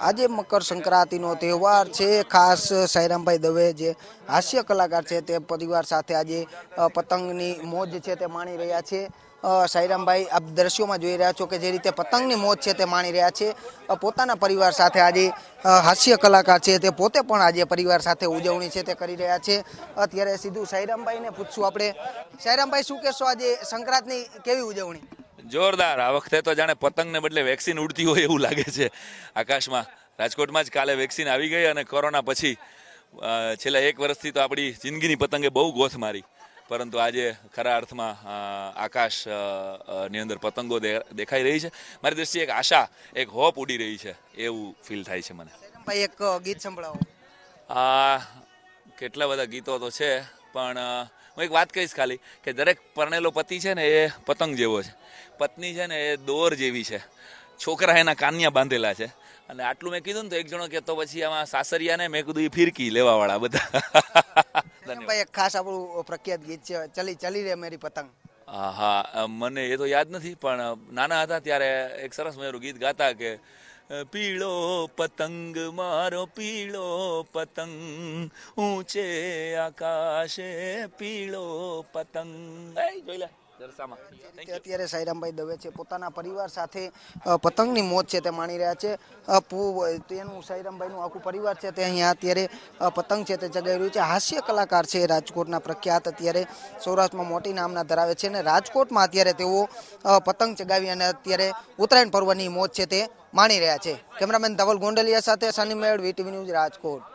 આજે મકર સંક્રાંતિનો તહેવાર છે ખાસ સાયરામભાઈ દવે જે હાસ્ય કલાકાર છે તે પરિવાર સાથે આજે પતંગની મોજ છે તે માણી રહ્યા છે સાયરામભાઈ આપ દ્રશ્યોમાં જોઈ રહ્યા છો કે જે રીતે પતંગની મોજ છે તે માણી રહ્યા છે પોતાના પરિવાર સાથે આજે હાસ્ય કલાકાર છે તે પોતે પણ આજે પરિવાર સાથે ઉજવણી છે તે કરી રહ્યા છે અત્યારે સીધું સાયરામભાઈને પૂછશું આપણે સાયરામભાઈ શું કહેશો આજે સંક્રાંતની કેવી ઉજવણી જોરદાર આ વખતે તો જાણે પતંગને બદલે વેક્સિન ઉડતી હોય એવું લાગે છે આકાશમાં રાજકોટમાં જ કાલે વેક્સિન આવી ગઈ અને કોરોના પછી છેલ્લા એક વર્ષથી તો આપણી જિંદગીની પતંગે બહુ ગોથ મારી પરંતુ આજે ખરા અર્થમાં આકાશની અંદર પતંગો દેખાઈ રહી છે મારી દ્રષ્ટિએ એક આશા એક હોપ ઉડી રહી છે એવું ફીલ થાય છે મને એક ગીત સંભળાવો આ કેટલા બધા ગીતો તો છે પણ હું એક વાત કહીશ ખાલી કે દરેક પરણેલો પતિ છે ને એ પતંગ જેવો છે પત્ની છે ને એ દોર જેવી છે છોકરા એના કાનિયા બાંધેલા છે અને આટલું મેં કીધું ને તો એક જણો કહેતો પછી આમાં સાસરિયા ને મેં કીધું એ ફિરકી વાળા બધા ભાઈ એક ખાસ આપણું પ્રખ્યાત ગીત છે ચલી ચલી રે મેરી પતંગ હા મને એ તો યાદ નથી પણ નાના હતા ત્યારે એક સરસ મજાનું ગીત ગાતા કે પીળો પતંગ મારો પીળો પતંગ ઊંચે આકાશે પીળો પતંગ જોઈ લે અત્યારે સાઈરામભાઈ દવે છે પોતાના પરિવાર સાથે પતંગની મોત છે તે માણી રહ્યા છે તેનું સાઈરામભાઈનું આખું પરિવાર છે તે અહીંયા અત્યારે પતંગ છે તે ચગાવી રહ્યું છે હાસ્ય કલાકાર છે રાજકોટના પ્રખ્યાત અત્યારે સૌરાષ્ટ્રમાં મોટી નામના ધરાવે છે અને રાજકોટમાં અત્યારે તેઓ પતંગ ચગાવી અને અત્યારે ઉત્તરાયણ પર્વની મોત છે તે માણી રહ્યા છે કેમેરામેન ધવલ ગોંડલિયા સાથે સની મેળ વીટીવી ન્યૂઝ રાજકોટ